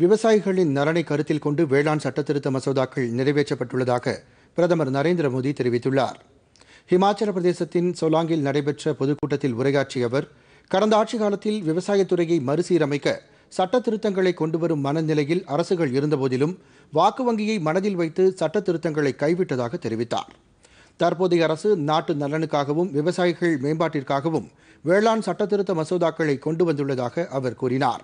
விவசாயிகளின் நலனை கருத்தில் கொண்டு வேளாண் சட்டத்திருத்த மசோதாக்கள் நிறைவேற்றப்பட்டுள்ளதாக பிரதமர் நரேந்திர மோடி தெரிவித்துள்ளார் ஹிமாச்சல பிரதேசத்தின் சோலாங்கில் நடைபெற்ற பொதுக்கூட்டத்தில் உரையாற்றிய அவர் கடந்த ஆட்சி காலத்தில் விவசாயத்துறையை மறுசீரமைக்க சட்ட திருத்தங்களை கொண்டுவரும் மனநிலையில் அரசுகள் இருந்தபோதிலும் வாக்கு வங்கியை மனதில் வைத்து சட்டத்திருத்தங்களை கைவிட்டதாக தெரிவித்தார் தற்போதைய அரசு நாட்டு நலனுக்காகவும் விவசாயிகள் மேம்பாட்டிற்காகவும் வேளாண் சட்டத்திருத்த மசோதாக்களை கொண்டு வந்துள்ளதாக அவர் கூறினார்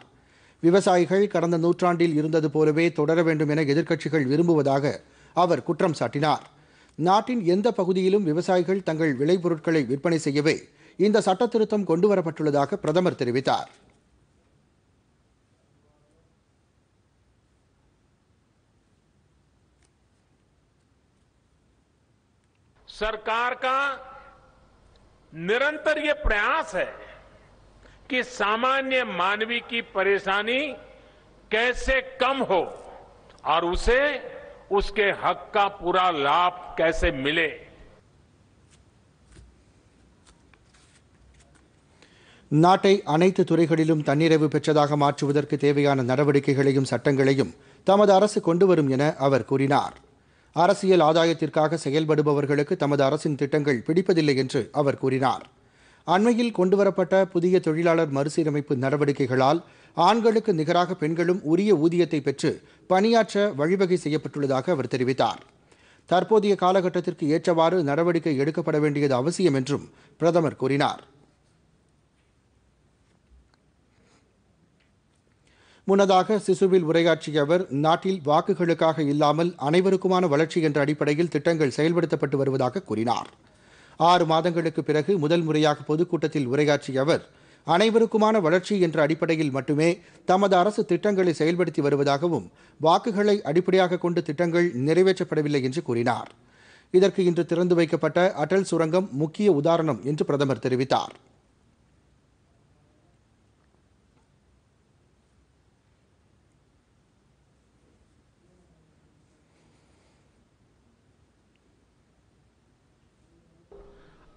விவசாயிகள் கடந்த நூற்றாண்டில் இருந்தது போலவே தொடர வேண்டும் என எதிர்க்கட்சிகள் விரும்புவதாக அவர் குற்றம் சாட்டினார் நாட்டின் எந்த பகுதியிலும் விவசாயிகள் தங்கள் விளைபொருட்களை விற்பனை செய்யவே இந்த சட்ட திருத்தம் கொண்டுவரப்பட்டுள்ளதாக பிரதமர் தெரிவித்தார் सरकार का निरंतर प्रयास है कि सामान्य मानवी की परेशानी कैसे कम हो और उसे उसके हक का पूरा लाभ कैसे मिले நாட்டை அனைத்து துறைகளிலும் தன்னிறைவு பெற்றதாக மாற்றுவதற்கு தேவையான நடவடிக்கைகளையும் சட்டங்களையும் தமது அரசு கொண்டுவரும் என அவர் கூறினார் அரசியல் ஆதாயத்திற்காக செயல்படுபவர்களுக்கு தமது அரசின் திட்டங்கள் பிடிப்பதில்லை என்று அவர் கூறினார் அண்மையில் கொண்டுவரப்பட்ட புதிய தொழிலாளர் மறுசீரமைப்பு நடவடிக்கைகளால் ஆண்களுக்கு நிகராக பெண்களும் உரிய ஊதியத்தை பெற்று பணியாற்ற வழிவகை செய்யப்பட்டுள்ளதாக அவர் தெரிவித்தார் தற்போதைய காலகட்டத்திற்கு ஏற்றவாறு நடவடிக்கை எடுக்கப்பட வேண்டியது அவசியம் என்றும் பிரதமர் கூறினார் முன்னதாக சிசுவில் உரையாற்றிய அவர் நாட்டில் வாக்குகளுக்காக இல்லாமல் அனைவருக்குமான வளர்ச்சி என்ற அடிப்படையில் திட்டங்கள் செயல்படுத்தப்பட்டு வருவதாக கூறினாா் ஆறு மாதங்களுக்கு பிறகு முதல் முறையாக பொதுக்கூட்டத்தில் உரையாற்றிய அவர் அனைவருக்குமான வளர்ச்சி என்ற அடிப்படையில் மட்டுமே தமது அரசு திட்டங்களை செயல்படுத்தி வருவதாகவும் வாக்குகளை அடிப்படையாக கொண்டு திட்டங்கள் நிறைவேற்றப்படவில்லை என்று கூறினார் இதற்கு இன்று திறந்து வைக்கப்பட்ட அடல் சுரங்கம் முக்கிய உதாரணம் என்று பிரதமர் தெரிவித்தார்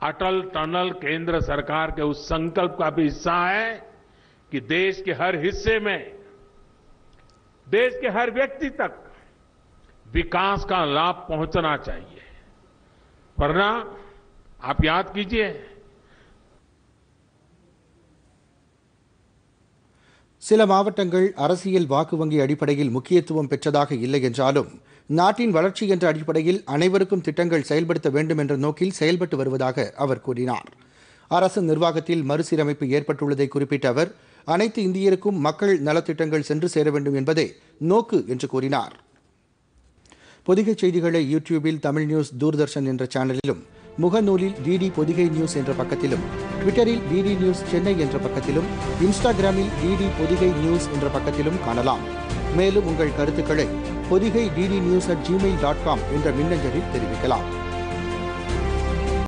अटल टनल केंद्र सरकार के उस संकल्प का भी हिस्सा है कि देश के हर हिस्से में देश के हर व्यक्ति तक विकास का लाभ पहुंचना चाहिए वरना आप याद कीजिए सी मावट वंगी வாக்கு मुख्यत्म நாட்டின் வளர்ச்சி என்ற அடிப்படையில் அனைவருக்கும் திட்டங்கள் செயல்படுத்த வேண்டும் என்ற நோக்கில் செயல்பட்டு வருவதாக அவர் கூறினார் அரசு நிர்வாகத்தில் மறுசீரமைப்பு ஏற்பட்டுள்ளதை குறிப்பிட்ட அவர் அனைத்து இந்தியருக்கும் மக்கள் நலத்திட்டங்கள் சென்று சேர வேண்டும் என்பதே நோக்கு என்று கூறினார் பொதிகை செய்திகளை யூடியூபில் தமிழ் நியூஸ் தூர்தர்ஷன் என்ற சேனலிலும் முகநூலில் டிடி பொதிகை நியூஸ் என்ற பக்கத்திலும் ட்விட்டரில் டிடி நியூஸ் சென்னை என்ற பக்கத்திலும் இன்ஸ்டாகிராமில் டிடி பொதிகை நியூஸ் என்ற பக்கத்திலும் காணலாம் மேலும் உங்கள் கருத்துக்களை Podhigai DD news at Gmail dot com என்ற மின்னஞ்சலில் தெரிவிக்கலாம்